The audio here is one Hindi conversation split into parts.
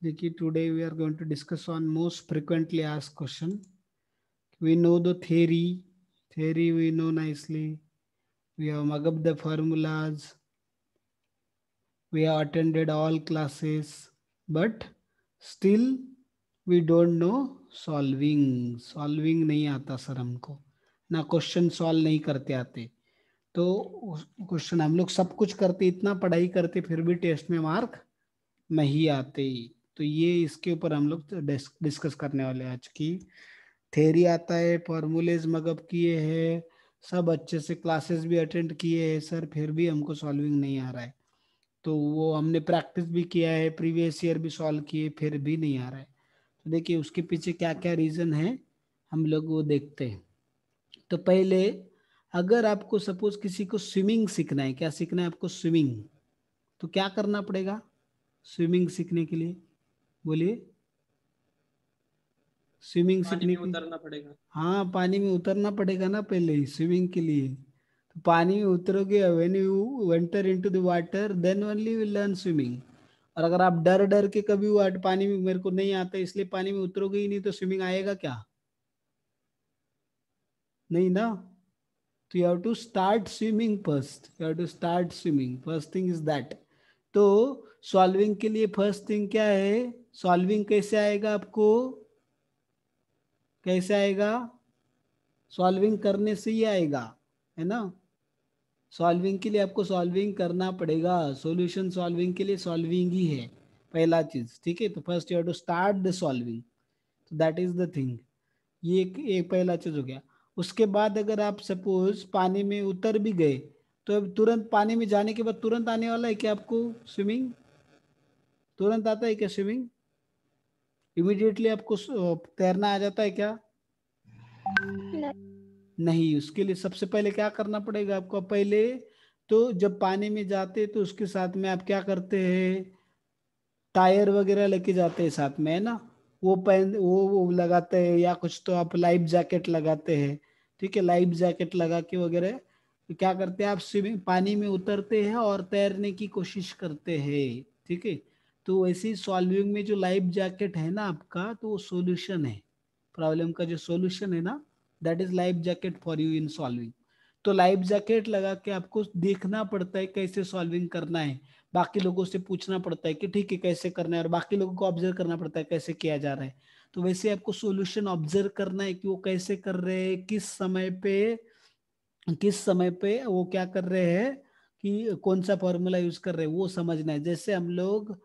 Nikki, today we are going to discuss on most frequently asked question. We know the theory, theory we know nicely. We have mug up the formulas. We have attended all classes, but still we don't know solving. Solving नहीं आता सर हमको ना क्वेश्चन सॉल्व नहीं करते आते तो क्वेश्चन हम लोग सब कुछ करते इतना पढ़ाई करते फिर भी टेस्ट में मार्क नहीं आते ही तो ये इसके ऊपर हम लोग डिस्कस करने वाले आज की थेरी आता है फॉर्मूलेज मगअप किए हैं सब अच्छे से क्लासेस भी अटेंड किए हैं सर फिर भी हमको सॉल्विंग नहीं आ रहा है तो वो हमने प्रैक्टिस भी किया है प्रीवियस ईयर भी सॉल्व किए फिर भी नहीं आ रहा है तो देखिए उसके पीछे क्या क्या रीज़न है हम लोग वो देखते हैं तो पहले अगर आपको सपोज किसी को स्विमिंग सीखना है क्या सीखना है आपको स्विमिंग तो क्या करना पड़ेगा स्विमिंग सीखने के लिए बोलिए स्विमिंग सीखने में उतरना पड़ेगा हाँ पानी में उतरना पड़ेगा ना पहले ही स्विमिंग के लिए तो पानी में उतरोगे when you enter into the water then only will learn swimming और अगर आप डर डर के कभी वाट पानी में मेरे को नहीं आता इसलिए पानी में उतरोगे ही नहीं तो स्विमिंग आएगा क्या नहीं ना तो you have to start swimming first you have to start swimming first thing is that तो सॉल्विंग के लिए फर्स्ट थिंग क्या है सॉल्विंग कैसे आएगा आपको कैसे आएगा सॉल्विंग करने से ही आएगा है ना सॉल्विंग के लिए आपको सॉल्विंग करना पड़ेगा सॉल्यूशन सॉल्विंग के लिए सॉल्विंग ही है पहला चीज ठीक है तो first you to start the solving तो दैट इज द थिंग ये एक, एक पहला चीज हो गया उसके बाद अगर आप सपोज पानी में उतर भी गए तो अब तुरंत पानी में जाने के बाद तुरंत आने वाला है क्या आपको स्विमिंग तुरंत आता है क्या स्विमिंग इमिडिएटली आपको तैरना आ जाता है क्या नहीं उसके लिए सबसे पहले क्या करना पड़ेगा आपको पहले तो जब पानी में जाते तो उसके साथ में आप क्या करते हैं टायर वगैरह लेके जाते हैं साथ में है ना वो पहन वो, वो लगाते हैं या कुछ तो आप लाइफ जैकेट लगाते हैं ठीक है लाइफ जैकेट लगा के वगैरह तो क्या करते हैं आप स्विमिंग पानी में उतरते हैं और तैरने की कोशिश करते हैं ठीक है तो वैसे ही सॉल्विंग में जो लाइफ जैकेट है ना आपका तो वो सोल्यूशन है प्रॉब्लम का जो सोल्यूशन है ना that is life jacket for you in solving तो लाइफ जैकेट लगा के आपको देखना पड़ता है कैसे सॉल्विंग करना है बाकी लोगों से पूछना पड़ता है कि ठीक है कैसे करना है और बाकी लोगों को ऑब्जर्व करना पड़ता है कैसे किया जा रहा है तो वैसे आपको सॉल्यूशन ऑब्जर्व करना है कि वो कैसे कर रहे हैं किस समय पे किस समय पे वो क्या कर रहे हैं कि कौन सा फॉर्मूला यूज कर रहे हैं वो समझना है जैसे हम लोग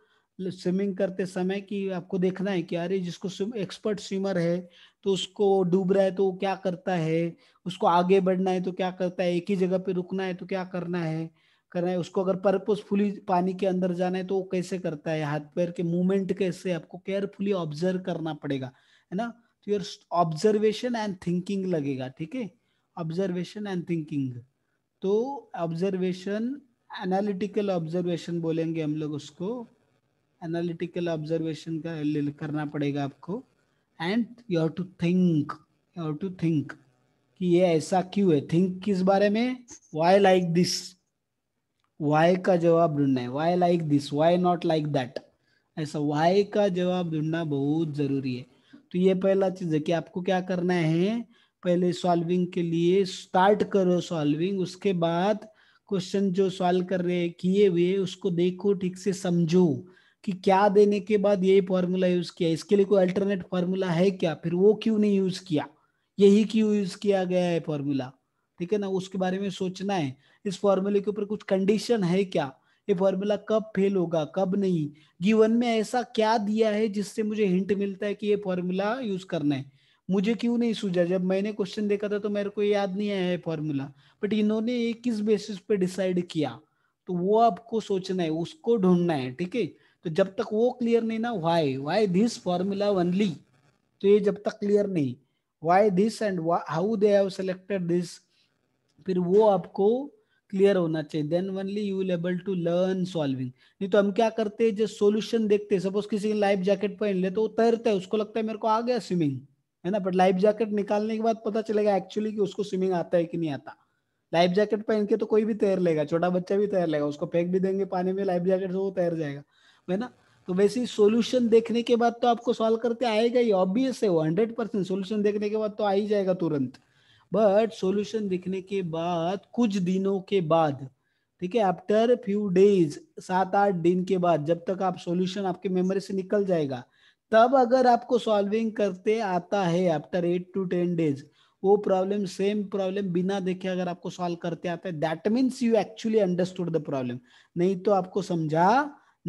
स्विमिंग करते समय कि आपको देखना है कि अरे जिसको स्विम एक्सपर्ट स्विमर है तो उसको डूब रहा है तो वो क्या करता है उसको आगे बढ़ना है तो क्या करता है एक ही जगह पे रुकना है तो क्या करना है करना है उसको अगर पर्पजफुली पानी के अंदर जाना है तो वो कैसे करता है हाथ पैर के मूवमेंट कैसे आपको केयरफुली ऑब्जर्व करना पड़ेगा है ना तो योर ऑब्जर्वेशन एंड थिंकिंग लगेगा ठीक है ऑब्जर्वेशन एंड थिंकिंग तो ऑब्जर्वेशन एनालिटिकल ऑब्जर्वेशन बोलेंगे हम लोग उसको एनालिटिकल ऑब्जर्वेशन का करना पड़ेगा आपको and you have to think you have to think कि ये ऐसा क्यों है थिंक किस बारे में वाई लाइक दिस वाई का जवाब ढूंढना है why like this why not like that ऐसा वाई का जवाब ढूंढना बहुत ज़रूरी है तो ये पहला चीज़ है कि आपको क्या करना है पहले सॉल्विंग के लिए स्टार्ट करो सॉल्विंग उसके बाद क्वेश्चन जो सॉल्व कर रहे किए हुए उसको देखो ठीक से समझो कि क्या देने के बाद यही फॉर्मूला यूज किया इसके लिए कोई अल्टरनेट फॉर्मूला है क्या फिर वो क्यों नहीं यूज किया यही क्यों यूज किया गया है फॉर्मूला ठीक है ना उसके बारे में सोचना है इस फॉर्मूले के ऊपर कुछ कंडीशन है क्या ये फॉर्मूला कब फेल होगा कब नहीं जीवन में ऐसा क्या दिया है जिससे मुझे हिंट मिलता है कि ये फॉर्मूला यूज करना है मुझे क्यों नहीं सूझा जब मैंने क्वेश्चन देखा था तो मेरे को याद नहीं आया है फॉर्मूला बट इन्होंने ये किस बेसिस पे डिसाइड किया तो वो आपको सोचना है उसको ढूंढना है ठीक है तो जब तक वो क्लियर नहीं ना why why this formula only तो ये जब तक क्लियर नहीं why this and how they have selected this फिर वो आपको क्लियर होना चाहिए then only you will able to learn solving नहीं तो हम क्या करते हैं जो सोल्यूशन देखते हैं सपोज किसी ने लाइफ जैकेट पहन ले तो वो तैरता है उसको लगता है मेरे को आ गया स्विमिंग है ना बट लाइफ जैकेट निकालने के बाद पता चलेगा एक्चुअली कि उसको स्विमिंग आता है कि नहीं आता लाइफ जैकेट पहन के तो कोई भी तैर लेगा छोटा बच्चा भी तैर लेगा उसको फेंक भी देंगे पानी में लाइफ जैकेट से वो तैर जाएगा है ना तो वैसे ही सोल्यूशन देखने के बाद तो आपको सॉल्व करते आएगा ही ऑब्वियस है वो हंड्रेड परसेंट सोल्यूशन देखने के बाद तो आ ही जाएगा तुरंत बट सोल्यूशन दिखने के बाद कुछ दिनों के बाद ठीक है आफ्टर फ्यू डेज सात आठ दिन के बाद जब तक आप सोल्यूशन आपके मेमोरी से निकल जाएगा तब अगर आपको सॉल्विंग करते आता है after eight to ten days वो प्रॉब्लम सेम प्रॉब्लम बिना देखे अगर आपको सॉल्व करते आता है that means you actually understood the problem नहीं तो आपको समझा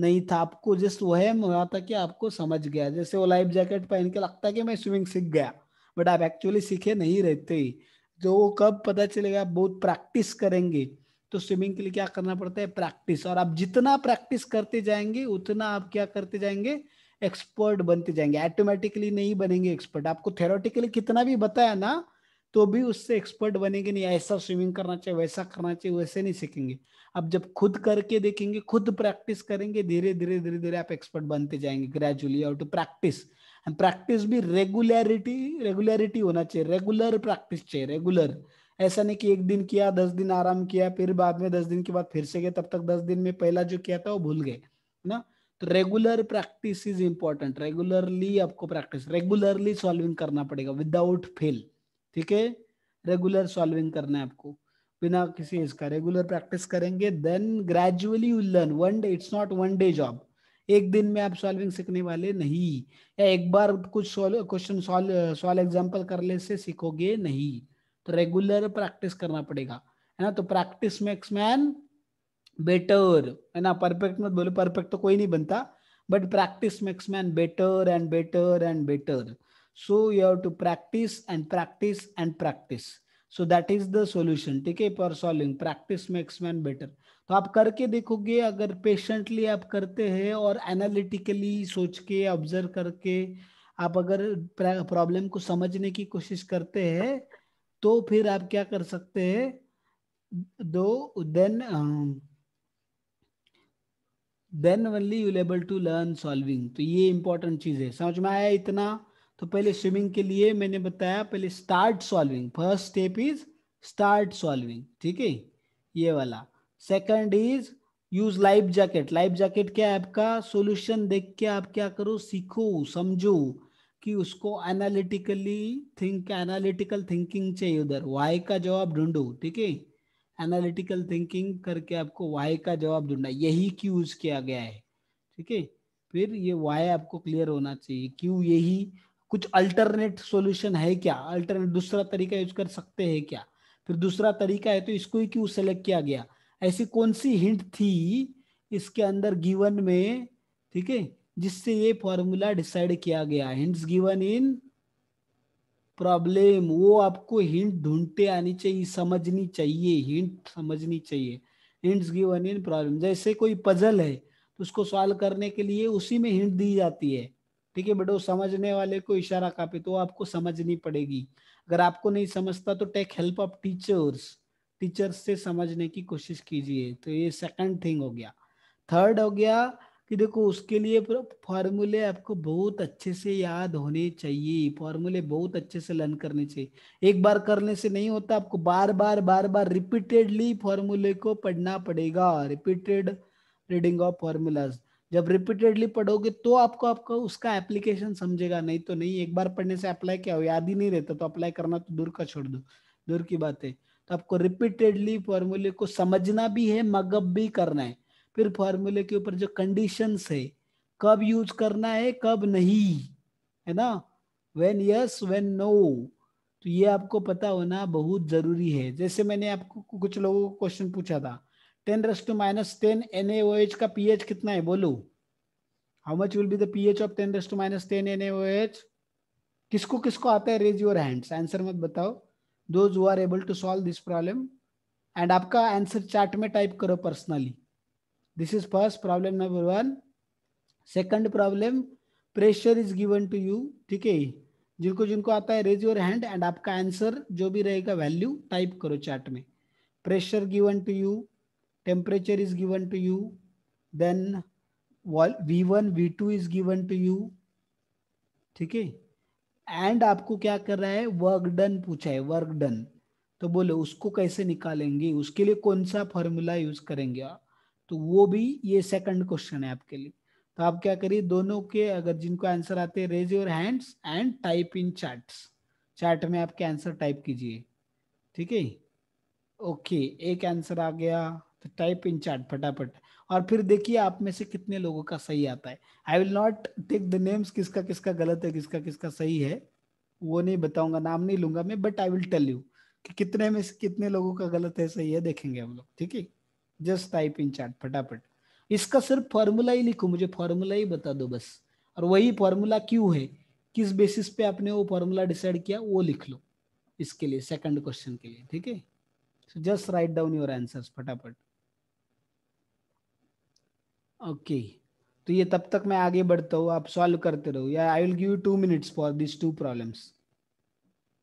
नहीं था आपको जस्ट वहम हुआ था कि आपको समझ गया जैसे वो लाइफ जैकेट पहन के लगता है कि मैं स्विमिंग सीख गया बट आप एक्चुअली सीखे नहीं रहते ही जो वो कब पता चलेगा आप बहुत प्रैक्टिस करेंगे तो स्विमिंग के लिए क्या करना पड़ता है प्रैक्टिस और आप जितना प्रैक्टिस करते जाएंगे उतना आप क्या करते जाएंगे एक्सपर्ट बनते जाएंगे ऑटोमेटिकली नहीं बनेंगे एक्सपर्ट आपको थेरोटिकली कितना भी बताया ना तो भी उससे एक्सपर्ट बनेंगे नहीं ऐसा स्विमिंग करना चाहिए वैसा करना चाहिए वैसे नहीं सीखेंगे अब जब खुद करके देखेंगे खुद प्रैक्टिस करेंगे धीरे धीरे धीरे धीरे आप एक्सपर्ट बनते जाएंगे ग्रेजुअली और टू प्रैक्टिस एंड प्रैक्टिस भी रेगुलरिटी रेगुलरिटी होना चाहिए रेगुलर प्रैक्टिस चाहिए रेगुलर ऐसा नहीं कि एक दिन किया दस दिन आराम किया फिर बाद में दस दिन के बाद फिर से गए तब तक दस दिन में पहला जो किया था वो भूल गए ना तो regular practice is important regularly आपको प्रैक्टिस रेगुलरली सॉल्विंग करना पड़ेगा विदाउट फेल ठीक है रेगुलर सॉल्विंग करना है आपको बिना किसी इसका रेगुलर प्रैक्टिस करेंगे then gradually you learn one day it's not one day job एक दिन में आप सॉल्विंग सीखने वाले नहीं या एक बार कुछ क्वेश्चन सॉल्व सॉल्व एग्जांपल करने से सीखोगे नहीं तो रेगुलर प्रैक्टिस करना पड़ेगा है ना तो प्रैक्टिस मेक्स मैन बेटर है ना परफेक्ट मत बोलो परफेक्ट तो कोई नहीं बनता but practice makes man better and better and better so you have to practice and practice and practice so that is the solution ठीक है for solving practice makes man better तो आप करके देखोगे अगर पेशेंटली आप करते हैं और एनालिटिकली सोच के ऑब्जर्व करके आप अगर प्रॉब्लम को समझने की कोशिश करते हैं तो फिर आप क्या कर सकते हैं दो then then only you'll able to learn solving तो ये इंपॉर्टेंट चीज़ है समझ में आया इतना तो पहले स्विमिंग के लिए मैंने बताया पहले start solving first step is start solving ठीक है ये वाला second is use life jacket life jacket क्या है आपका सॉल्यूशन देख के आप क्या करो सीखो समझो कि उसको एनालिटिकली थिंक एनालिटिकल थिंकिंग चाहिए उधर वाई का जवाब ढूंढो ठीक है एनालिटिकल थिंकिंग करके आपको वाई का जवाब ढूंढना यही क्यूज किया गया है ठीक है फिर ये वाई आपको क्लियर होना चाहिए क्यू यही कुछ अल्टरनेट सॉल्यूशन है क्या अल्टरनेट दूसरा तरीका यूज कर सकते हैं क्या फिर दूसरा तरीका है तो इसको ही क्यों सेलेक्ट किया गया ऐसी कौन सी हिंट थी इसके अंदर गिवन में ठीक है जिससे ये फॉर्मूला डिसाइड किया गया हिंट्स गिवन इन प्रॉब्लम वो आपको हिंट ढूंढते आनी चाहिए समझनी चाहिए हिंट समझनी चाहिए हिंट्स गिवन इन प्रॉब्लम जैसे कोई पजल है तो उसको सॉल्व करने के लिए उसी में हिंट दी जाती है ठीक है बेटो समझने वाले को इशारा कापे तो आपको समझनी पड़ेगी अगर आपको नहीं समझता तो take help of teachers teachers से समझने की कोशिश कीजिए तो ये सेकंड थिंग हो गया थर्ड हो गया कि देखो उसके लिए फॉर्मूले आपको बहुत अच्छे से याद होने चाहिए फॉर्मूले बहुत अच्छे से लर्न करने चाहिए एक बार करने से नहीं होता आपको बार बार बार बार रिपीटेडली फॉर्मूले को पढ़ना पड़ेगा रिपीटेड रीडिंग ऑफ फॉर्मूलाज जब रिपीटेडली पढ़ोगे तो आपको आपको उसका एप्लीकेशन समझेगा नहीं तो नहीं एक बार पढ़ने से अप्लाई क्या हो याद ही नहीं रहता तो अप्लाई करना तो दूर का छोड़ दो दूर की बात है तो आपको रिपीटेडली फॉर्मूले को समझना भी है मगअप भी करना है फिर फॉर्मूले के ऊपर जो कंडीशंस है कब यूज करना है कब नहीं है ना वेन यस वेन नो तो ये आपको पता होना बहुत जरूरी है जैसे मैंने आपको कुछ लोगों को क्वेश्चन पूछा था ten raise to minus ten N H का एच कितना है बोलो how much will be the H of ten raise to minus ten N H किसको किसको आता है रेज योर हैंड्स आंसर मत बताओ those who are able to solve this problem and आपका आंसर चार्ट में टाइप करो personally This is first problem number 1 Second problem, pressure is given to you. ठीक है जिनको जिनको आता है रेज योर हैंड एंड आपका आंसर जो भी रहेगा वैल्यू टाइप करो चार्ट में pressure given to you temperature is given to you then V one V two is given to you ठीक है एंड आपको क्या कर रहा है वर्क डन पूछा है वर्क डन तो बोलो उसको कैसे निकालेंगे उसके लिए कौन सा फॉर्मूला यूज करेंगे आप तो वो भी ये सेकंड क्वेश्चन है आपके लिए तो आप क्या करिए दोनों के अगर जिनको आंसर आते हैं raise your hands and type in chats chat में आपके आंसर टाइप कीजिए ठीक है ओके एक आंसर आ गया तो टाइप इन चार्ट फटाफट और फिर देखिए आप में से कितने लोगों का सही आता है I will not take the names किसका किसका गलत है किसका किसका सही है वो नहीं बताऊंगा नाम नहीं लूंगा मैं but I will tell you कि कितने में से कितने लोगों का गलत है सही है देखेंगे हम लोग ठीक है जस्ट टाइप इन चैट फटाफट इसका सिर्फ फॉर्मूला ही लिखो मुझे फॉर्मूला ही बता दो बस और वही फॉर्मूला क्यों है किस बेसिस पे आपने वो फॉर्मूला डिसाइड किया वो लिख लो इसके लिए सेकंड क्वेश्चन के लिए ठीक है so just write down your answers फटाफट ओके तो ये तब तक मैं आगे बढ़ता हूँ आप सॉल्व करते रहो या I will give you two minutes for this two problems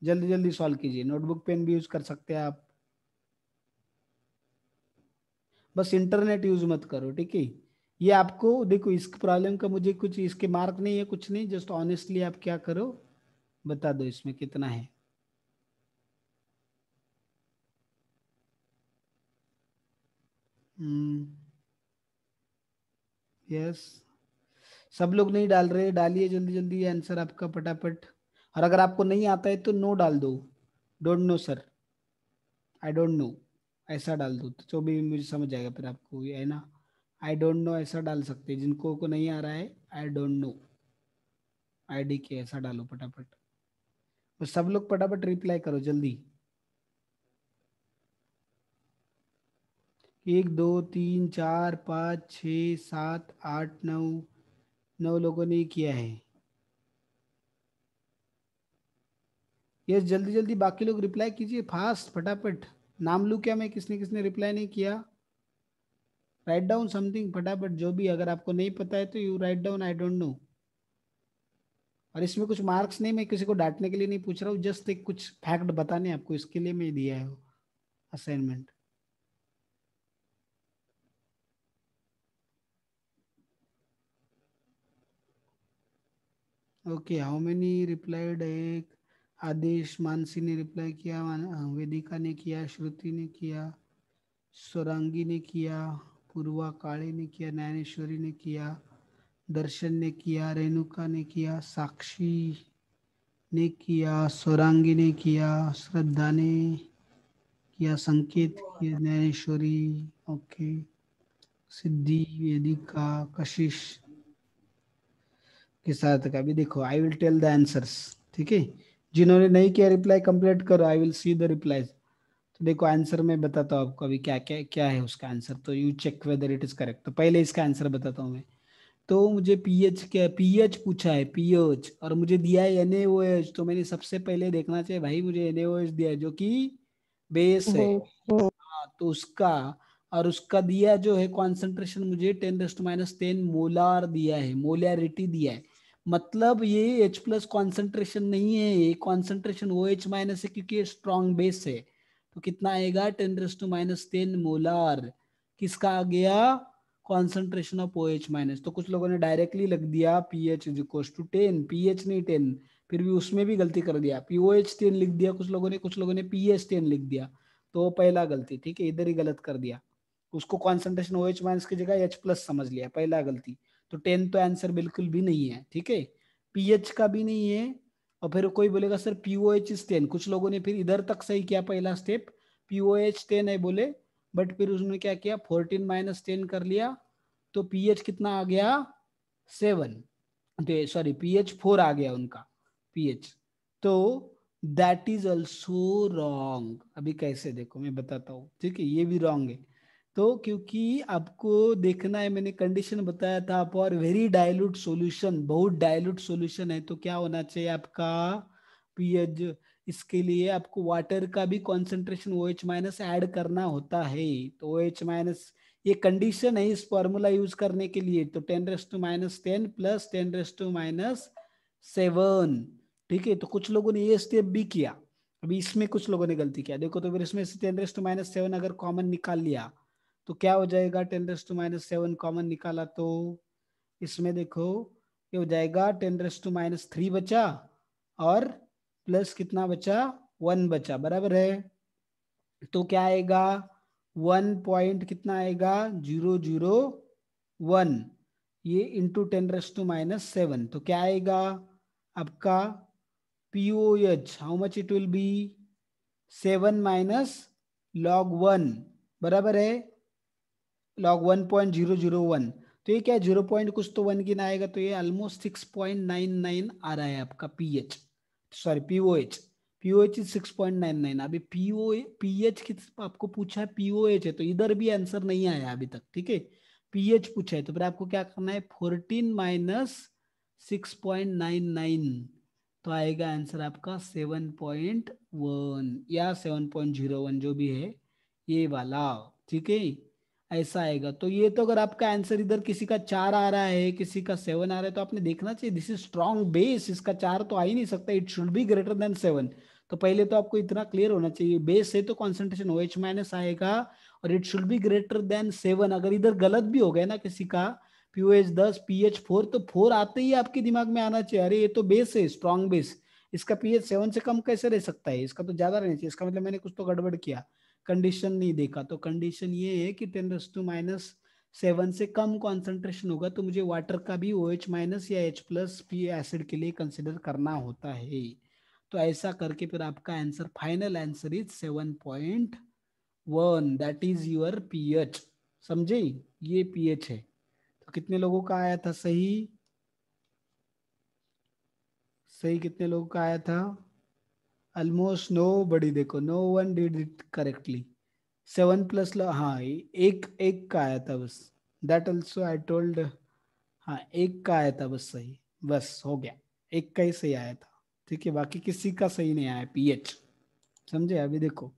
जल्दी जल्दी सॉल्व कीजिए नोटबुक पेन भी यूज कर सकते हैं आप बस इंटरनेट यूज मत करो ठीक है ये आपको देखो इस प्रॉब्लम का मुझे कुछ इसके मार्क नहीं है कुछ नहीं जस्ट ऑनेस्टली आप क्या करो बता दो इसमें कितना है यस हम्म, yes. सब लोग नहीं डाल रहे डालिए जल्दी जल्दी आंसर आपका फटाफट और अगर आपको नहीं आता है तो नो डाल दो don't know sir I don't know ऐसा डाल दो तो जो भी मुझे समझ जाएगा फिर आपको ये है ना आई डोंट नो ऐसा डाल सकते जिनको को नहीं आ रहा है I don't know I D K ऐसा डालो फटाफट और तो सब लोग फटाफट रिप्लाई करो जल्दी एक दो तीन चार पाँच छ सात आठ नौ नौ लोगों ने किया है यस जल्दी जल्दी बाकी लोग रिप्लाई कीजिए फास्ट फटाफट नाम लू क्या मैं किसने किसने रिप्लाई नहीं किया राइट डाउन समथिंग फटाफट जो भी अगर आपको नहीं पता है तो you write down I don't know और इसमें कुछ मार्क्स नहीं मैं किसी को डांटने के लिए नहीं पूछ रहा हूँ जस्ट एक कुछ फैक्ट बताने आपको इसके लिए मैं दिया है assignment okay how many replied एक आदेश मानसी ने रिप्लाई किया वेदिका ने किया श्रुति ने किया स्वरांगी ने किया पूर्वा काले ने किया नैनेश्वरी ने किया दर्शन ने किया रेणुका ने किया साक्षी ने किया स्वरांगी ने किया श्रद्धा ने किया संकेत किया नैनेश्वरी ओके सिद्धि वेदिका कशिश के साथ का भी देखो I will tell the answers ठीक है जिन्होंने नहीं किया रिप्लाई कंप्लीट करो I will see the replies तो देखो आंसर में बताता हूँ आपको अभी क्या क्या क्या है उसका आंसर तो you check whether it is correct तो पहले इसका आंसर बताता हूँ मैं तो मुझे पी एच क्या पी एच पूछा है पी एच और मुझे दिया है एन एच तो मैंने सबसे पहले देखना चाहिए भाई मुझे एन एच दिया है जो कि बेस है हाँ, तो उसका और उसका दिया जो है कॉन्सेंट्रेशन मुझे ten raised minus ten molar दिया है मोलियरिटी दिया है मतलब ये H प्लस कॉन्सेंट्रेशन नहीं है ये कॉन्सेंट्रेशन ओ एच माइनस है क्योंकि ये स्ट्रॉन्ग बेस है तो कितना आएगा ten raise to minus ten molar किसका आ गया concentration of O H minus तो कुछ लोगों ने डायरेक्टली लग दिया P H is equal to ten P H नहीं टेन फिर भी उसमें भी गलती कर दिया पी ओ एच टेन लिख दिया कुछ लोगों ने कुछ लोगों ने पी एच टेन लिख दिया तो पहला गलती ठीक है इधर ही गलत कर दिया उसको कॉन्सेंट्रेशन ओ एच माइनस की जगह एच प्लस समझ लिया पहला गलती तो टेन तो आंसर बिल्कुल भी नहीं है ठीक है पीएच का भी नहीं है और फिर कोई बोलेगा सर पीओएच इज टेन कुछ लोगों ने फिर इधर तक सही किया पहला स्टेप पीओएच टेन है बोले बट फिर उसने क्या किया फोर्टीन माइनस टेन कर लिया तो पीएच कितना आ गया सेवन सॉरी पीएच फोर आ गया उनका पीएच तो दैट इज ऑल्सो रॉन्ग अभी कैसे देखो मैं बताता हूँ ठीक है ये भी रॉन्ग है तो क्योंकि आपको देखना है मैंने कंडीशन बताया था फॉर वेरी डायलूट सॉल्यूशन बहुत डायलूट सॉल्यूशन है तो क्या होना चाहिए आपका पीएच इसके लिए आपको वाटर का भी concentration O H minus add करना होता है तो ओ एच माइनस ये कंडीशन है इस फॉर्मूला यूज करने के लिए तो ten raise to minus ten plus ten raise to minus seven ठीक है तो कुछ लोगों ने ये स्टेप भी किया अभी इसमें कुछ लोगों ने गलती किया देखो तो फिर इसमें ten raise to minus seven अगर कॉमन निकाल लिया तो क्या हो जाएगा ten raise to minus seven common निकाला तो इसमें देखो ये हो जाएगा ten raise to minus three बचा और प्लस कितना बचा वन बचा बराबर है तो क्या आएगा वन पॉइंट कितना आएगा जीरो जीरो वन ये into ten raise to minus seven तो क्या आएगा आपका P O H how much it will be seven minus log one बराबर है log one point zero zero one तो ये क्या जीरो पॉइंट कुछ तो वन गिन आएगा तो ये almost six point nine nine आ रहा है आपका P H sorry P O H P O H is six point nine nine अभी पी ओ पी एच आपको पूछा है पी ओ एच है तो इधर भी आंसर नहीं आया अभी तक ठीक है पी एच पूछा है तो फिर आपको क्या करना है fourteen minus six point nine nine तो आएगा आंसर आपका सेवन पॉइंट वन या सेवन पॉइंट जीरो वन जो भी है ये वाला ठीक है ऐसा आएगा तो ये तो अगर आपका आंसर इधर किसी का चार आ रहा है किसी का सेवन आ रहा है तो आपने देखना चाहिए दिस इज स्ट्रॉन्ग बेस इसका चार तो आ ही नहीं सकता it should be greater than seven तो पहले तो आपको इतना क्लियर होना चाहिए बेस है तो कॉन्सेंट्रेशन ओ एच माइनस आएगा और it should be greater than seven अगर इधर गलत भी हो गया ना किसी का ओ एच दस पी एच फोर तो फोर आते ही आपके दिमाग में आना चाहिए अरे ये तो बेस है स्ट्रॉन्ग बेस इसका पीएच सेवन से कम कैसे रह सकता है इसका तो ज्यादा रहना चाहिए इसका मतलब मैंने कुछ तो गड़बड़ किया कंडीशन नहीं देखा तो कंडीशन ये है कि ten raise to minus seven से कम कॉन्सेंट्रेशन होगा तो मुझे वाटर का भी ओ एच माइनस या एच प्लस पी एसिड के लिए कंसिडर करना होता है तो ऐसा करके फिर आपका answer final answer is seven point one that is your P H समझे ये पी एच है तो कितने लोगों का आया था सही सही कितने लोगों का आया था ऑलमोस्ट नो बड़ी देखो no one did it correctly seven plus लो हाँ एक एक का आया था बस दैट ऑल्सो आई टोल्ड हाँ एक का आया था बस सही बस हो गया एक का ही सही आया था ठीक है बाकी किसी का सही नहीं आया पी एच समझे अभी देखो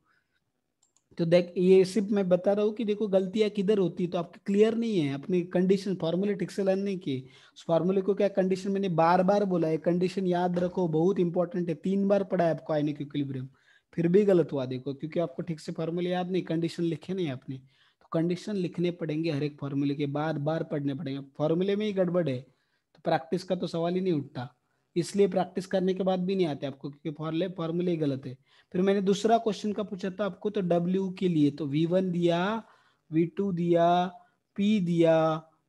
तो देख ये सिर्फ मैं बता रहा हूँ कि देखो गलतियाँ किधर होती तो आपकी क्लियर नहीं है अपनी कंडीशन फॉर्मूले ठीक से लर्न नहीं की उस फॉर्मूले को क्या कंडीशन मैंने बार बार बोला है कंडीशन याद रखो बहुत इंपॉर्टेंट है तीन बार पढ़ा है आपको की क्लिब्रियम फिर भी गलत हुआ देखो क्योंकि आपको ठीक से फॉर्मूले याद नहीं कंडीशन लिखे नहीं आपने तो कंडीशन लिखने पड़ेंगे हर एक फॉर्मूले के बार बार पढ़ने पड़ेंगे फॉर्मूले में ही गड़बड़ है तो प्रैक्टिस का तो सवाल ही नहीं उठता इसलिए प्रैक्टिस करने के बाद भी नहीं आते आपको क्योंकि फॉर्ले फॉर्मूले गलत है फिर मैंने दूसरा क्वेश्चन का पूछा था आपको तो डब्ल्यू के लिए तो वी वन दिया वी टू दिया पी दिया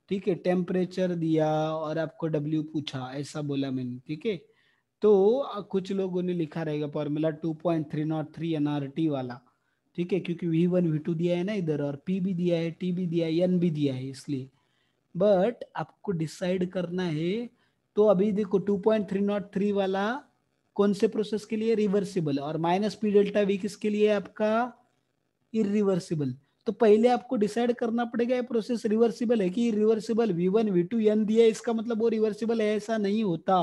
ठीक है टेम्परेचर दिया और आपको डब्ल्यू पूछा ऐसा बोला मैंने ठीक है तो कुछ लोगों ने लिखा रहेगा formula two point three nought three N R T वाला ठीक है क्योंकि वी वन वी टू दिया है ना इधर और पी भी दिया है टी भी दिया है एन भी दिया है इसलिए बट आपको डिसाइड करना है तो अभी देखो 2.303 वाला कौन से प्रोसेस के लिए रिवर्सिबल और माइनस पी डेल्टा वी किसके लिए आपका इरिवर्सिबल तो पहले आपको डिसाइड करना पड़ेगा ये प्रोसेस रिवर्सिबल है कि reversible V one V two N दिया इसका मतलब वो रिवर्सिबल है ऐसा नहीं होता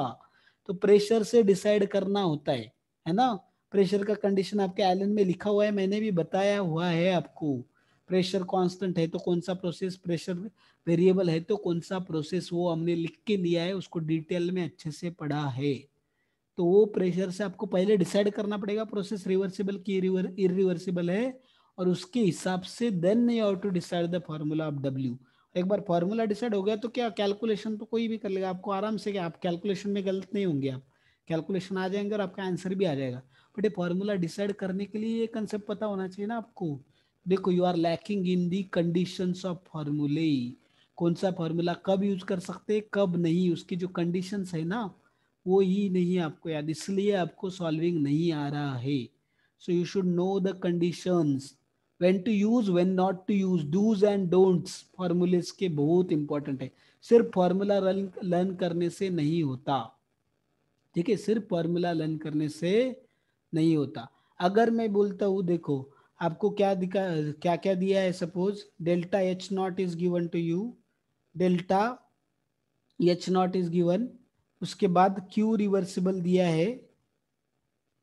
तो प्रेशर से डिसाइड करना होता है है ना प्रेशर का कंडीशन आपके आइलैंड में लिखा हुआ है मैंने भी बताया हुआ है आपको प्रेशर कांस्टेंट है तो कौन सा प्रोसेस प्रेशर वेरिएबल है तो कौन सा प्रोसेस वो हमने लिख के दिया है उसको डिटेल में अच्छे से पढ़ा है तो वो प्रेशर से आपको पहले डिसाइड करना पड़ेगा प्रोसेस रिवर्सिबल की रिवर्सिबल है और उसके हिसाब से then you to decide the formula of W एक बार फॉर्मूला डिसाइड हो गया तो क्या कैलकुलेशन तो कोई भी कर लेगा आपको आराम से क्या आप कैलकुलेशन में गलत नहीं होंगे आप कैलकुलेशन आ जाएंगे और आपका आंसर भी आ जाएगा बट ये फार्मूला डिसाइड करने के लिए ये कंसेप्ट पता होना चाहिए ना आपको देखो you are lacking in the conditions of फार्मूले कौन सा फार्मूला कब यूज कर सकते कब नहीं उसकी जो कंडीशंस है ना वो ही नहीं आपको याद इसलिए आपको सॉल्विंग नहीं आ रहा है so you should know the conditions when to use when not to use dos and don'ts formulas के बहुत इंपॉर्टेंट है सिर्फ फार्मूला लर्न करने से नहीं होता ठीक है सिर्फ फार्मूला लर्न करने से नहीं होता अगर मैं बोलता हूँ देखो आपको क्या दिखा क्या क्या दिया है suppose delta H nought is given to you delta H nought is given उसके बाद क्यू रिवर्सिबल दिया है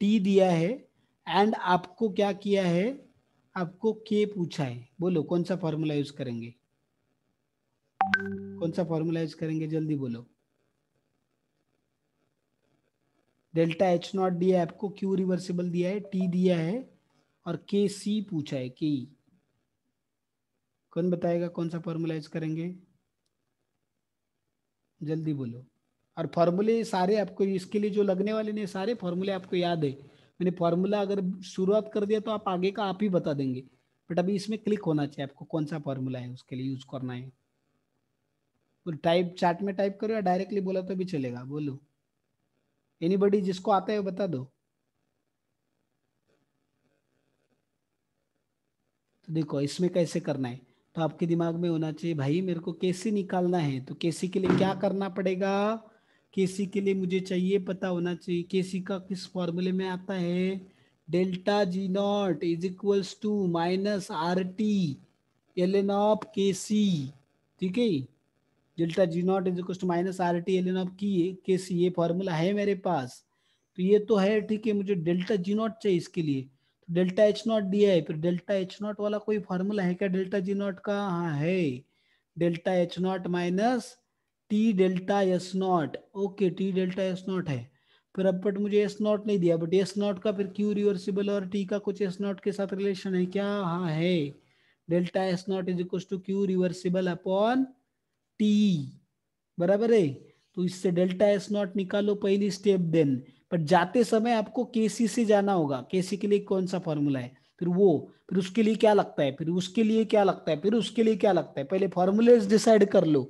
टी दिया है एंड आपको क्या किया है आपको के पूछा है बोलो कौन सा फॉर्मूला यूज करेंगे कौन सा फॉर्मूला यूज करेंगे जल्दी बोलो डेल्टा एच नॉट दिया है आपको क्यू रिवर्सिबल दिया है टी दिया है और के सी पूछा है के e। कौन बताएगा कौन सा फॉर्मूला यूज करेंगे जल्दी बोलो और फॉर्मूले सारे आपको इसके लिए जो लगने वाले ने सारे फॉर्मूले आपको याद है मैंने फॉर्मूला अगर शुरुआत कर दिया तो आप आगे का आप ही बता देंगे बट अभी इसमें क्लिक होना चाहिए आपको कौन सा फॉर्मूला है उसके लिए यूज करना है तो टाइप चार्ट में टाइप करो या डायरेक्टली बोला तो भी चलेगा बोलो एनी जिसको आता है बता दो तो देखो इसमें कैसे करना है तो आपके दिमाग में होना चाहिए भाई मेरे को केसी निकालना है तो केसी के लिए क्या करना पड़ेगा केसी के लिए मुझे चाहिए पता होना चाहिए केसी का किस फॉर्मूले में आता है delta G nought is equals to minus R T L N of K C ठीक है delta G nought is equals to minus R T L N of की के सी ये फॉर्मूला है मेरे पास तो ये तो है ठीक है मुझे डेल्टा जी नॉट चाहिए इसके लिए डेल्टा एच नॉट दिया है फिर डेल्टा एच नॉट वाला कोई फॉर्मूला है क्या डेल्टा जी नॉट का हाँ है delta H nought minus T delta S nought okay T delta S nought है फिर अब बट मुझे एस नॉट नहीं दिया बट एस नॉट का फिर क्यू रिवर्सिबल और टी का कुछ एस नॉट के साथ रिलेशन है क्या हाँ है delta S nought is equal to Q reversible upon T बराबर है तो इससे डेल्टा एस नॉट निकालो पहली स्टेप देन बट जाते समय आपको केसी से जाना होगा केसी के लिए कौन सा फॉर्मूला है फिर वो फिर उसके लिए क्या लगता है फिर उसके लिए क्या लगता है फिर उसके लिए क्या लगता है पहले फॉर्मूले डिसाइड कर लो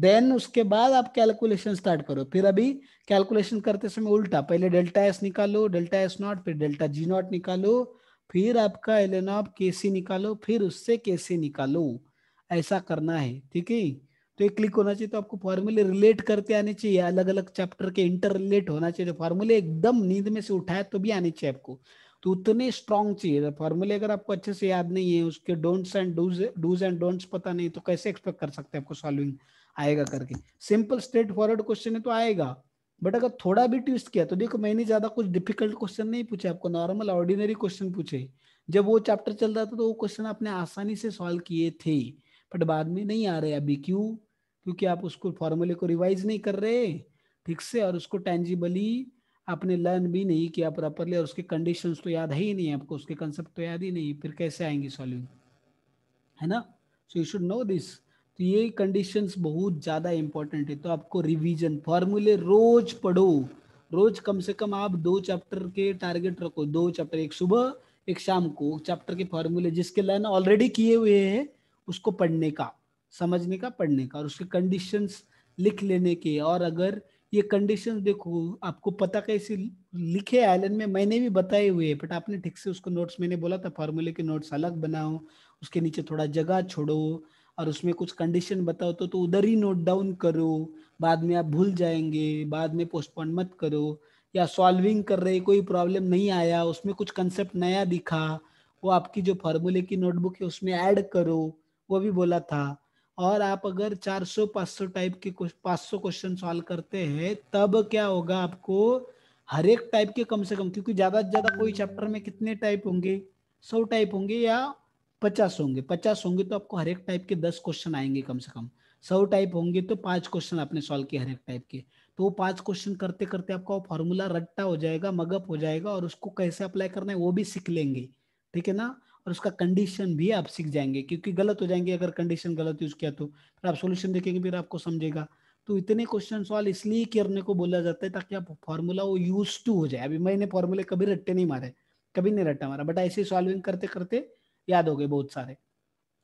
देन उसके बाद आप कैलकुलेशन स्टार्ट करो फिर अभी कैलकुलेशन करते समय उल्टा पहले डेल्टा एस निकालो डेल्टा एस नॉट फिर डेल्टा जी नॉट निकालो फिर आपका एलेन ऑफ के सी निकालो फिर उससे के सी निकालो ऐसा करना है ठीक है तो एक क्लिक होना चाहिए तो आपको फॉर्मूले रिलेट करते आने चाहिए अलग अलग चैप्टर के इंटर रिलेट होना चाहिए फॉर्मूले एकदम नींद में से उठाए तो भी आने चाहिए आपको तो उतने स्ट्रॉन्ग चाहिए फॉर्मूले तो अगर आपको अच्छे से याद नहीं है उसके don'ts and dos dos and don'ts पता नहीं तो कैसे एक्सपेक्ट कर सकते हैं आपको सॉल्विंग आएगा करके सिंपल स्ट्रेट फॉरवर्ड क्वेश्चन है तो आएगा बट अगर थोड़ा भी ट्विस्ट किया तो देखो मैंने ज्यादा कुछ डिफिकल्ट क्वेश्चन नहीं पूछे आपको नॉर्मल ऑर्डिनरी क्वेश्चन पूछे जब वो चैप्टर चल रहा था तो वो क्वेश्चन आपने आसानी से सॉल्व किए थे बट बाद में नहीं आ रहे अभी क्यों क्योंकि आप उसको फॉर्मूले को रिवाइज नहीं कर रहे ठीक से और उसको टेंजिबली आपने लर्न भी नहीं किया प्रॉपरली और उसके कंडीशंस तो याद है ही नहीं आपको उसके कंसेप्ट तो याद ही नहीं फिर कैसे आएंगे सॉल्विंग है ना so you should know this तो ये कंडीशंस बहुत ज़्यादा इंपॉर्टेंट है तो आपको रिवीजन फॉर्मूले रोज पढ़ो रोज कम से कम आप दो चैप्टर के टारगेट रखो दो चैप्टर एक सुबह एक शाम को चैप्टर के फॉर्मूले जिसके लर्न ऑलरेडी किए हुए हैं उसको पढ़ने का समझने का पढ़ने का और उसके कंडीशंस लिख लेने के और अगर ये कंडीशन देखो आपको पता कैसे लिखे आयलन में मैंने भी बताए हुए बट आपने ठीक से उसको नोट्स मैंने बोला था फार्मूले के नोट्स अलग बनाओ उसके नीचे थोड़ा जगह छोड़ो और उसमें कुछ कंडीशन बताओ तो तो उधर ही नोट डाउन करो बाद में आप भूल जाएंगे बाद में पोस्टपोन मत करो या सॉल्विंग कर रहे कोई प्रॉब्लम नहीं आया उसमें कुछ कंसेप्ट नया दिखा वो आपकी जो फार्मूले की नोटबुक है उसमें ऐड करो वो भी बोला था और आप अगर 400-500 टाइप के पाँच सौ क्वेश्चन सॉल्व करते हैं तब क्या होगा आपको हर एक टाइप के कम से कम क्योंकि ज़्यादा से ज़्यादा कोई चैप्टर में कितने टाइप होंगे सौ टाइप होंगे या पचास होंगे पचास होंगे तो आपको हर एक टाइप के दस क्वेश्चन आएंगे कम से कम सौ टाइप होंगे तो पाँच क्वेश्चन आपने सॉल्व किए हर एक टाइप के तो वो पाँच क्वेश्चन करते करते आपका वो फॉर्मूला रट्टा हो जाएगा मगअप हो जाएगा और उसको कैसे अप्लाई करना है वो भी सीख लेंगे ठीक है ना और उसका कंडीशन भी आप सीख जाएंगे क्योंकि गलत हो जाएंगे अगर कंडीशन गलत यूज किया तो फिर आप सोल्यूशन देखेंगे फिर आपको समझेगा तो इतने क्वेश्चन सॉल्व इसलिए करने को बोला जाता है ताकि आप फॉर्मूला वो यूज टू हो जाए अभी मैंने फॉर्मूले कभी रट्टे नहीं मारे कभी नहीं रट्टा मारा बट ऐसे सॉल्विंग करते करते याद हो गए बहुत सारे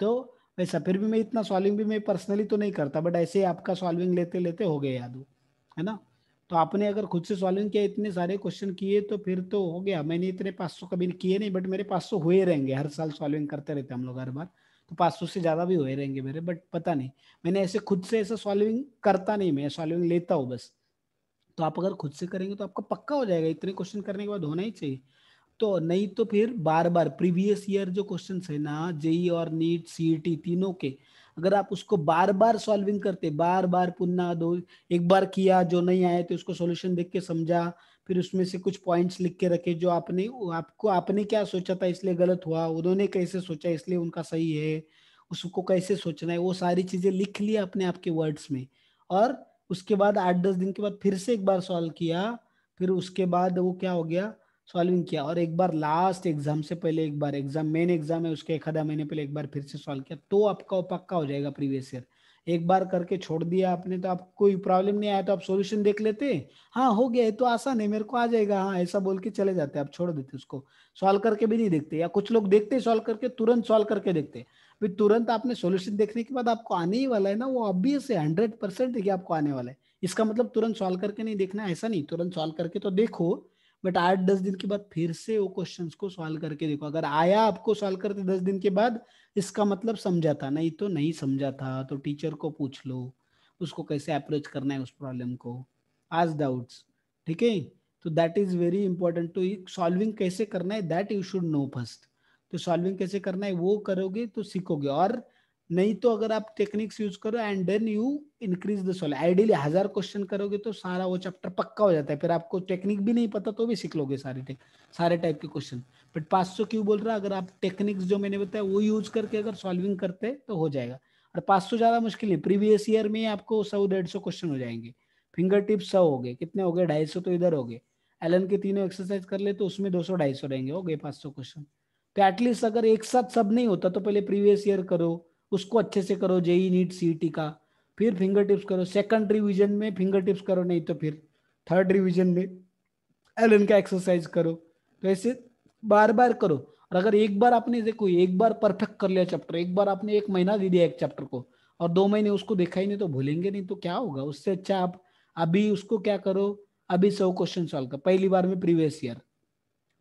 तो वैसा फिर भी मैं इतना सॉल्विंग भी मैं पर्सनली तो नहीं करता बट ऐसे आपका सॉल्विंग लेते लेते हो गए याद हो है ना तो आपने अगर खुद से सॉल्विंग किया इतने सारे क्वेश्चन किए तो फिर तो हो गया मैंने इतने पाँच सौ कभी किए नहीं बट मेरे पाँच सौ हुए रहेंगे हर साल सॉल्विंग करते रहते हम लोग हर बार तो पाँच सौ से ज़्यादा भी हुए रहेंगे मेरे बट पता नहीं मैंने ऐसे खुद से ऐसा सॉल्विंग करता नहीं मैं सॉल्विंग लेता हूँ बस तो आप अगर खुद से करेंगे तो आपका पक्का हो जाएगा इतने क्वेश्चन करने के बाद होना ही चाहिए तो नहीं तो फिर बार बार प्रीवियस ईयर जो क्वेश्चन है ना जेई और नीट सी e तीनों के अगर आप उसको बार बार सॉल्विंग करते बार बार पुनः दो एक बार किया जो नहीं आए तो उसको सोल्यूशन देख के समझा फिर उसमें से कुछ पॉइंट्स लिख के रखे जो आपने आपको आपने क्या सोचा था इसलिए गलत हुआ उन्होंने कैसे सोचा इसलिए उनका सही है उसको कैसे सोचना है वो सारी चीजें लिख लिया अपने आपके वर्ड्स में और उसके बाद आठ दस दिन के बाद फिर से एक बार सॉल्व किया फिर उसके बाद वो क्या हो गया सॉल्विंग किया और एक बार लास्ट एग्जाम से पहले एक बार एग्जाम मेन एग्जाम है उसके एक आधा महीने पहले एक बार फिर से सॉल्व किया तो आपका पक्का हो जाएगा प्रीवियस ईयर एक बार करके छोड़ दिया आपने तो आप कोई प्रॉब्लम नहीं आया तो आप सोल्यूशन देख लेते हाँ हो गया तो आसान है मेरे को आ जाएगा हाँ ऐसा बोल के चले जाते आप छोड़ देते उसको सॉल्व करके भी नहीं देखते या कुछ लोग देखते सॉल्व करके तुरंत सॉल्व करके देखते भी तुरंत आपने सोल्यूशन देखने के बाद आपको आने ही वाला है ना वो ऑब्वियस है हंड्रेड परसेंट आपको आने वाला है इसका मतलब तुरंत सॉल्व करके नहीं देखना ऐसा नहीं तुरंत सॉल्व करके तो देखो बट आठ दस दिन के बाद फिर से वो क्वेश्चंस को सॉल्व करके देखो अगर आया आपको सॉल्व करते दस दिन के बाद इसका मतलब समझा था नहीं तो नहीं समझा था तो टीचर को पूछ लो उसको कैसे अप्रोच करना है उस प्रॉब्लम को आज डाउट्स ठीक है तो that is very important to solving कैसे करना है that you should know first तो सॉल्विंग कैसे करना है वो करोगे तो सीखोगे और नहीं तो अगर आप टेक्निक्स यूज करो and then you increase the solve ideally हजार क्वेश्चन करोगे तो सारा वो चैप्टर पक्का हो जाता है फिर आपको टेक्निक भी नहीं पता तो भी सीख लोगे सारे टाइप सारे टाइप के क्वेश्चन बट पांच सौ क्यों बोल रहा अगर आप टेक्निक्स जो मैंने बताया वो यूज करके अगर सॉल्विंग करते तो हो जाएगा और पाँच सौ ज्यादा मुश्किल नहीं प्रीवियस ईयर में आपको सौ डेढ़ सौ क्वेश्चन हो जाएंगे फिंगर टिप सौ हो गए कितने हो गए ढाई सौ तो इधर हो गए एलन के तीनों एक्सरसाइज कर ले तो उसमें दो सौ ढाई सौ रहेंगे हो गए पांच सौ क्वेश्चन तो एटलीस्ट अगर एक साथ सब नहीं होता तो पहले प्रीवियस ईयर करो उसको अच्छे से करो जेई नीट सी e का फिर फिंगर टिप्स करो सेकंड रिविजन में फिंगर टिप्स करो नहीं तो फिर थर्ड रिविजन में एल का एक्सरसाइज करो तो ऐसे बार बार करो और अगर एक बार आपने देखो एक बार परफेक्ट कर लिया चैप्टर एक बार आपने एक महीना दे दिया एक चैप्टर को और दो महीने उसको देखा ही नहीं तो भूलेंगे नहीं तो क्या होगा उससे अच्छा आप अभी उसको क्या करो अभी सौ क्वेश्चन सॉल्व कर पहली बार में प्रीवियस ईयर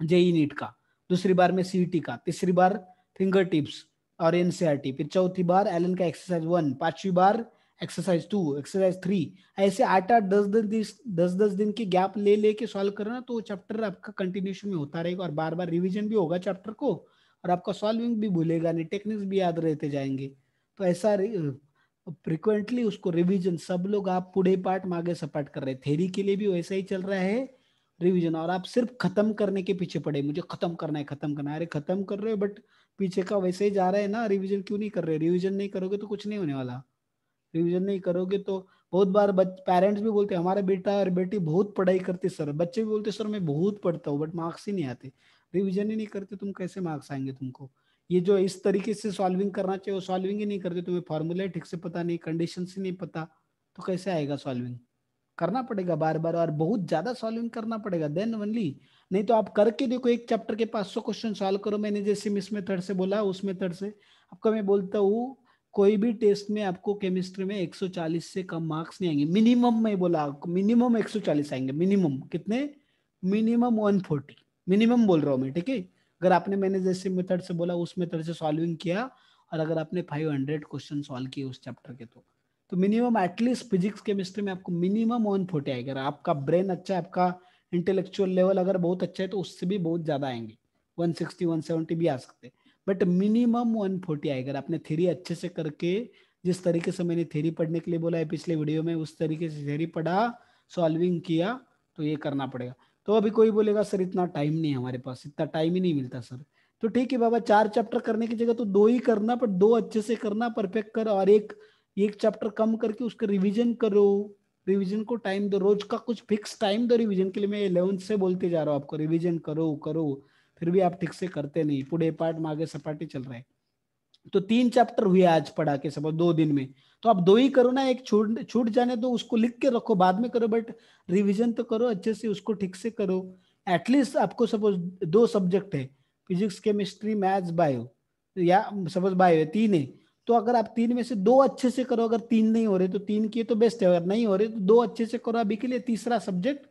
जेई नीट का दूसरी बार में सीई e का तीसरी बार फिंगर टिप्स और एनसीआरटी फिर चौथी बार एलन का एक्सरसाइज वन पांचवी बार एक्सरसाइज टू एक्सरसाइज थ्री ऐसे आठ आठ दस दस दिन दस दस दिन के गैप ले लेके सॉल्व करना तो चैप्टर आपका कंटिन्यूशन में होता रहेगा और बार बार रिविजन भी होगा चैप्टर को और आपका सॉल्विंग भी भूलेगा नहीं टेक्निक्स भी याद रहते जाएंगे तो ऐसा फ्रिक्वेंटली उसको रिविजन सब लोग आप पूरे पार्ट मागे सपाट कर रहे हैं थेरी के लिए भी वैसा ही चल रहा है रिविजन और आप सिर्फ खत्म करने के पीछे पड़े मुझे खत्म करना है खत्म करना है अरे खत्म कर रहे हो बट पीछे का वैसे ही जा रहा है ना रिवीजन क्यों नहीं कर रहे रिवीजन नहीं करोगे तो कुछ नहीं होने वाला रिवीजन नहीं करोगे तो बहुत बार पेरेंट्स भी बोलते हमारे बेटा और बेटी बहुत पढ़ाई करते सर बच्चे भी बोलते सर मैं बहुत पढ़ता हूँ बट मार्क्स ही नहीं आते रिविजन ही नहीं करते तुम कैसे मार्क्स आएंगे तुमको ये जो इस तरीके से सॉल्विंग करना चाहिए वो सॉल्विंग ही नहीं करते तुम्हें फार्मूला ठीक से पता नहीं कंडीशन ही नहीं पता तो कैसे आएगा सॉल्विंग करना पड़ेगा बार बार और बहुत ज्यादा सॉल्विंग करना पड़ेगा देन ओनली नहीं तो आप करके देखो एक चैप्टर के पास सौ क्वेश्चन सॉल्व करो मैंने जैसे मिस मेथड से बोला उस मेथड से आपका मैं बोलता हूँ कोई भी टेस्ट में आपको केमिस्ट्री में 140 से कम मार्क्स नहीं आएंगे मिनिमम में बोला आपको मिनिमम 140 आएंगे मिनिमम कितने मिनिमम 140 मिनिमम बोल रहा हूँ मैं ठीक है अगर आपने मैंने जैसे मेथड से बोला उस मेथड से सॉल्विंग किया और अगर आपने 500 क्वेश्चन सॉल्व किए उस चैप्टर के तो तो मिनिमम एटलीस्ट फिजिक्स केमिस्ट्री में आपको मिनिमम वन फोर्टी आएगा आपका ब्रेन अच्छा है आपका इंटेलेक्चुअल लेवल अगर बहुत अच्छा है तो उससे भी बहुत ज़्यादा आएंगे वन सिक्सटी वन सेवेंटी भी आ सकते हैं बट मिनिमम वन फोर्टी आएगा आपने थेरी अच्छे से करके जिस तरीके से मैंने थेरी पढ़ने के लिए बोला है पिछले वीडियो में उस तरीके से थेरी पढ़ा सॉल्विंग किया तो ये करना पड़ेगा तो अभी कोई बोलेगा सर इतना टाइम नहीं है हमारे पास इतना टाइम ही नहीं मिलता सर तो ठीक है बाबा चार चैप्टर करने की जगह तो दो ही करना पर दो अच्छे से करना परफेक्ट कर और एक एक चैप्टर कम करके उसका रिवीजन करो रिवीजन को टाइम दो रोज का कुछ फिक्स टाइम दो रिवीजन के लिए मैं इलेवंथ से बोलते जा रहा हूँ आपको रिवीजन करो करो फिर भी आप ठीक से करते नहीं पूरे पार्ट मागे सपाटे चल रहे तो तीन चैप्टर हुए आज पढ़ा के सब दो दिन में तो आप दो ही करो ना एक छूट छूट जाने तो उसको लिख के रखो बाद में करो बट रिविजन तो करो अच्छे से उसको ठीक से करो एटलीस्ट आपको सपोज दो सब्जेक्ट है फिजिक्स केमिस्ट्री मैथ्स बायो या सपोज बायो तीन है तो अगर आप तीन में से दो अच्छे से करो अगर तीन नहीं हो रहे तो तीन किए तो बेस्ट है अगर नहीं हो रहे तो दो अच्छे से करो अभी के लिए तीसरा सब्जेक्ट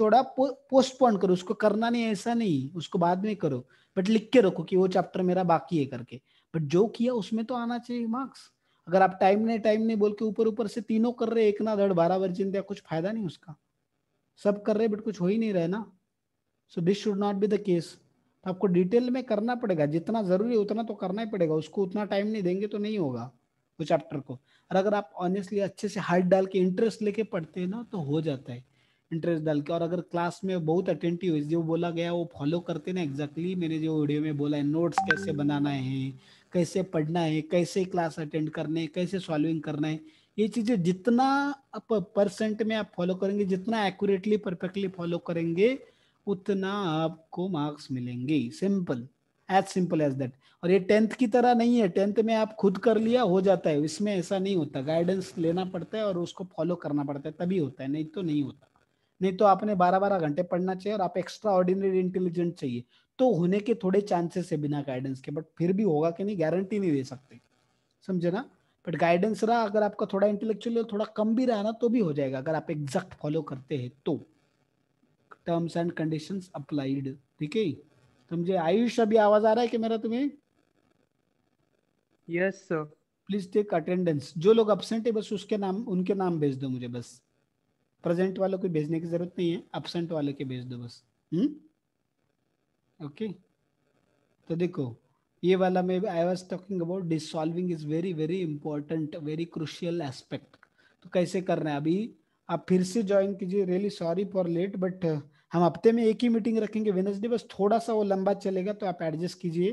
थोड़ा पो, पोस्टपोन करो उसको करना नहीं ऐसा नहीं उसको बाद में करो बट लिख के रखो कि वो चैप्टर मेरा बाकी है करके बट जो किया उसमें तो आना चाहिए मार्क्स अगर आप टाइम नहीं टाइम नहीं बोल के ऊपर ऊपर से तीनों कर रहे एक ना धड़ बारह वर्जिन दिया कुछ फायदा नहीं उसका सब कर रहे बट कुछ हो ही नहीं रहा ना so this should not be the case तो आपको डिटेल में करना पड़ेगा जितना जरूरी है उतना तो करना ही पड़ेगा उसको उतना टाइम नहीं देंगे तो नहीं होगा वो चैप्टर को और अगर आप ऑनेस्टली अच्छे से हार्ट डाल के इंटरेस्ट लेके पढ़ते हैं ना तो हो जाता है इंटरेस्ट डाल के और अगर क्लास में बहुत अटेंटिव है जो बोला गया वो फॉलो करते ना एग्जैक्टली मैंने जो वीडियो में बोला है नोट्स कैसे बनाना है कैसे पढ़ना है कैसे क्लास अटेंड करना है कैसे सॉल्विंग करना है ये चीज़ें जितना आप परसेंट में आप फॉलो करेंगे जितना एक्यूरेटली परफेक्टली फॉलो करेंगे उतना आपको मार्क्स मिलेंगे simple as simple as that और ये टेंथ की तरह नहीं है टेंथ में आप खुद कर लिया हो जाता है इसमें ऐसा नहीं होता गाइडेंस लेना पड़ता है और उसको फॉलो करना पड़ता है तभी होता है नहीं तो नहीं होता नहीं तो आपने बारह बारह घंटे पढ़ना चाहिए और आप एक्स्ट्रा ऑर्डिनरी इंटेलिजेंट चाहिए तो होने के थोड़े चांसेस है बिना गाइडेंस के बट फिर भी होगा कि नहीं गारंटी नहीं दे सकते समझे ना बट गाइडेंस रहा अगर आपका थोड़ा इंटेलेक्चुअल थोड़ा कम भी रहा ना तो भी हो जाएगा अगर आप एग्जैक्ट फॉलो करते हैं तो टर्म्स एंड कंडीशन अप्लाइड ठीक है समझे तो आयुष अभी आवाज आ रहा है कि मेरा तुम्हें yes sir please take attendance जो लोग अपसेंट है बस उसके नाम उनके नाम भेज दो मुझे बस प्रेजेंट वालों को भेजने की जरूरत नहीं है अपसेंट वालों के भेज दो बस हम्म ओके okay. तो देखो ये वाला मैं I was talking about dissolving is very very important very crucial aspect तो कैसे करना है अभी आप फिर से ज्वाइन कीजिए really sorry for late but हम हफ्ते में एक ही मीटिंग रखेंगे वेनसडे बस थोड़ा सा वो लंबा चलेगा तो आप एडजस्ट कीजिए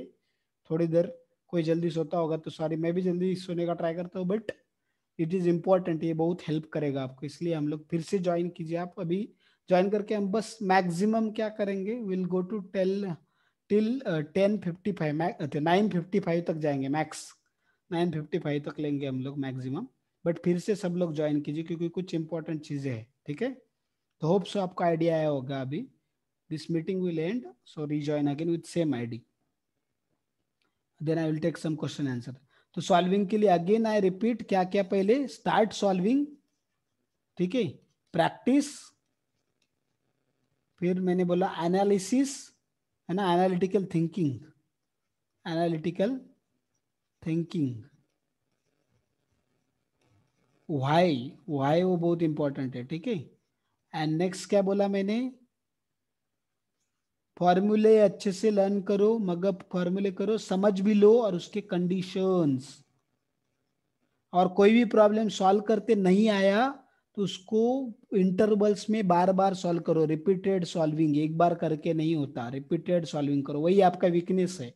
थोड़ी देर कोई जल्दी सोता होगा तो सॉरी मैं भी जल्दी सोने का ट्राई करता हूँ बट इट इज़ इम्पॉर्टेंट ये बहुत हेल्प करेगा आपको इसलिए हम लोग फिर से ज्वाइन कीजिए आप अभी ज्वाइन करके हम बस मैक्सिमम क्या करेंगे will go to tell till ten fifty five nine fifty five तक जाएंगे मैक्स नाइन फिफ्टी फाइव तक लेंगे हम लोग मैक्सिमम बट फिर से सब लोग ज्वाइन कीजिए क्योंकि कुछ इंपॉर्टेंट चीज़ें हैं ठीक है तो होप सो आपका आइडिया आया होगा अभी this meeting will end so rejoin again with same ID then I will take some question answer तो सॉल्विंग के लिए अगेन आई रिपीट क्या क्या पहले स्टार्ट सॉल्विंग ठीक है प्रैक्टिस फिर मैंने बोला एनालिसिस है ना analytical thinking analytical thinking why why वो बहुत इंपॉर्टेंट है ठीक है एंड नेक्स्ट क्या बोला मैंने फॉर्मूले अच्छे से लर्न करो मगर फॉर्मूले करो समझ भी लो और उसके कंडीशंस और कोई भी प्रॉब्लम सॉल्व करते नहीं आया तो उसको इंटरवल्स में बार बार सॉल्व करो रिपीटेड सॉल्विंग एक बार करके नहीं होता रिपीटेड सॉल्विंग करो वही आपका वीकनेस है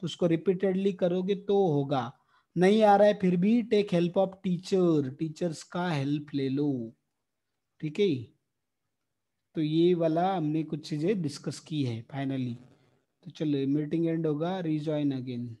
तो उसको रिपीटेडली करोगे तो होगा नहीं आ रहा है फिर भी take help of teacher teachers का हेल्प ले लो ठीक है तो ये वाला हमने कुछ चीज़ें डिस्कस की है फाइनली तो चलो मीटिंग एंड होगा रिजॉइन अगेन